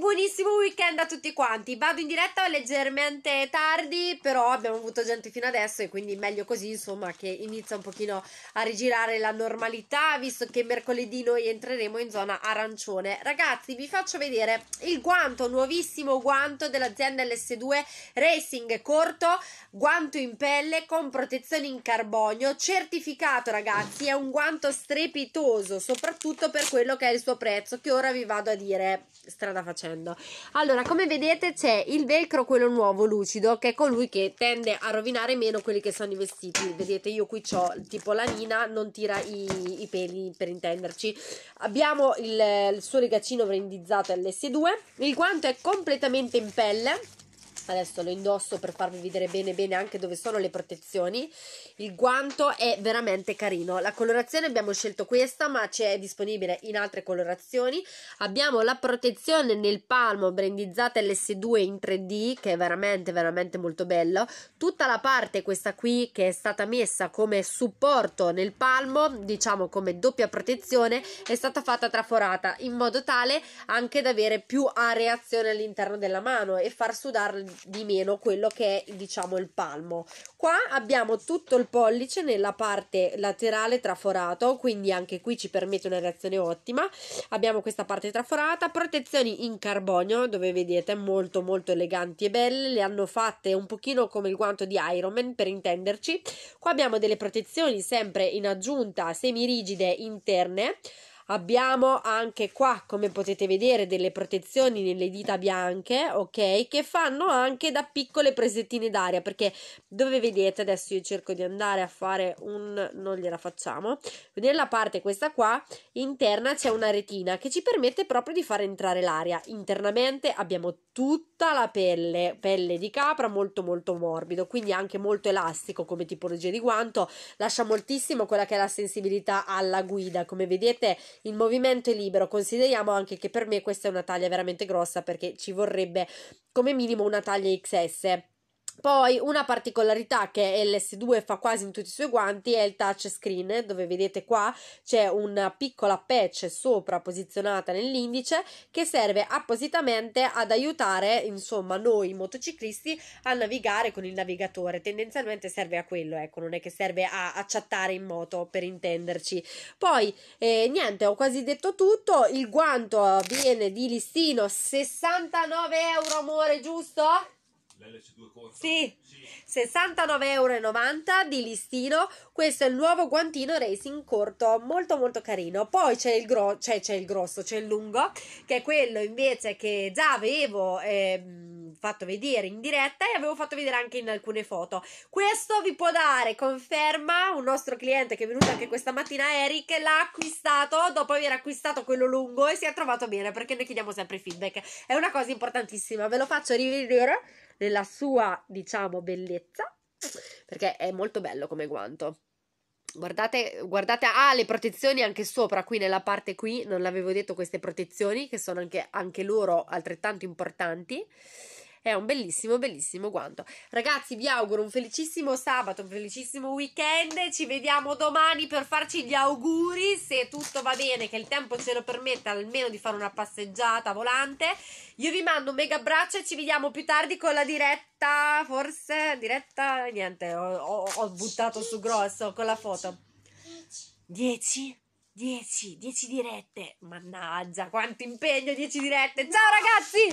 buonissimo weekend a tutti quanti. Vado in diretta leggermente tardi, però abbiamo avuto gente fino adesso e quindi meglio così, insomma, che inizia un pochino a rigirare la normalità, visto che mercoledì noi entreremo in zona arancione. Ragazzi, vi faccio vedere il guanto, nuovissimo guanto dell'azienda LS2 Racing corto, guanto in pelle con protezione in carbonio, certificato, ragazzi, è un guanto strepitoso, soprattutto per quello che è il suo prezzo, che ora vi vado a dire strada facendo dicendo. Allora, come vedete c'è il velcro, quello nuovo, lucido, che è colui che tende a rovinare meno quelli che sono i vestiti. Vedete, io qui ho tipo la nina, non tira i, i peli, per intenderci. Abbiamo il, il suo legacino brindizzato LS2, il guanto è completamente in pelle adesso lo indosso per farvi vedere bene bene anche dove sono le protezioni il guanto è veramente carino la colorazione abbiamo scelto questa ma c'è disponibile in altre colorazioni abbiamo la protezione nel palmo brandizzata LS2 in 3D che è veramente veramente molto bello tutta la parte questa qui che è stata messa come supporto nel palmo diciamo come doppia protezione è stata fatta traforata in modo tale anche da avere più areazione all'interno della mano e far sudare di meno quello che è diciamo il palmo qua abbiamo tutto il pollice nella parte laterale traforato quindi anche qui ci permette una reazione ottima abbiamo questa parte traforata protezioni in carbonio dove vedete molto molto eleganti e belle le hanno fatte un pochino come il guanto di Iron Man per intenderci qua abbiamo delle protezioni sempre in aggiunta semi rigide interne Abbiamo anche qua, come potete vedere, delle protezioni nelle dita bianche, ok? Che fanno anche da piccole presettine d'aria, perché dove vedete, adesso io cerco di andare a fare un... non gliela facciamo. Nella parte questa qua, interna, c'è una retina che ci permette proprio di far entrare l'aria. Internamente abbiamo tutta la pelle, pelle di capra molto molto morbido, quindi anche molto elastico come tipologia di guanto. Lascia moltissimo quella che è la sensibilità alla guida, come vedete il movimento è libero. Consideriamo anche che per me questa è una taglia veramente grossa perché ci vorrebbe come minimo una taglia XS poi una particolarità che LS2 fa quasi in tutti i suoi guanti è il touchscreen, dove vedete qua c'è una piccola patch sopra posizionata nell'indice che serve appositamente ad aiutare, insomma, noi motociclisti a navigare con il navigatore. Tendenzialmente serve a quello, ecco, non è che serve a, a chattare in moto per intenderci. Poi eh, niente, ho quasi detto tutto. Il guanto viene di listino 69 euro, amore, giusto? l'LC2 corto. Sì, sì. 69,90 euro di listino. Questo è il nuovo guantino racing corto, molto molto carino. Poi c'è il, gro- c'è, c'è il grosso, c'è il lungo, che è quello invece che già avevo eh, fatto vedere in diretta e avevo fatto vedere anche in alcune foto. Questo vi può dare conferma un nostro cliente che è venuto anche questa mattina, Eric, l'ha acquistato dopo aver acquistato quello lungo e si è trovato bene perché noi chiediamo sempre feedback. È una cosa importantissima, ve lo faccio rivedere nella sua, diciamo, bellezza, perché è molto bello come guanto. Guardate, guardate, ah, le protezioni anche sopra, qui nella parte qui, non l'avevo detto queste protezioni, che sono anche, anche loro altrettanto importanti è un bellissimo, bellissimo guanto. Ragazzi, vi auguro un felicissimo sabato, un felicissimo weekend. Ci vediamo domani per farci gli auguri. Se tutto va bene, che il tempo ce lo permetta almeno di fare una passeggiata volante. Io vi mando un mega abbraccio e ci vediamo più tardi con la diretta. Forse diretta, niente, ho, ho, buttato su grosso con la foto. 10? 10, 10 dirette. Mannaggia, quanto impegno, 10 dirette. Ciao ragazzi!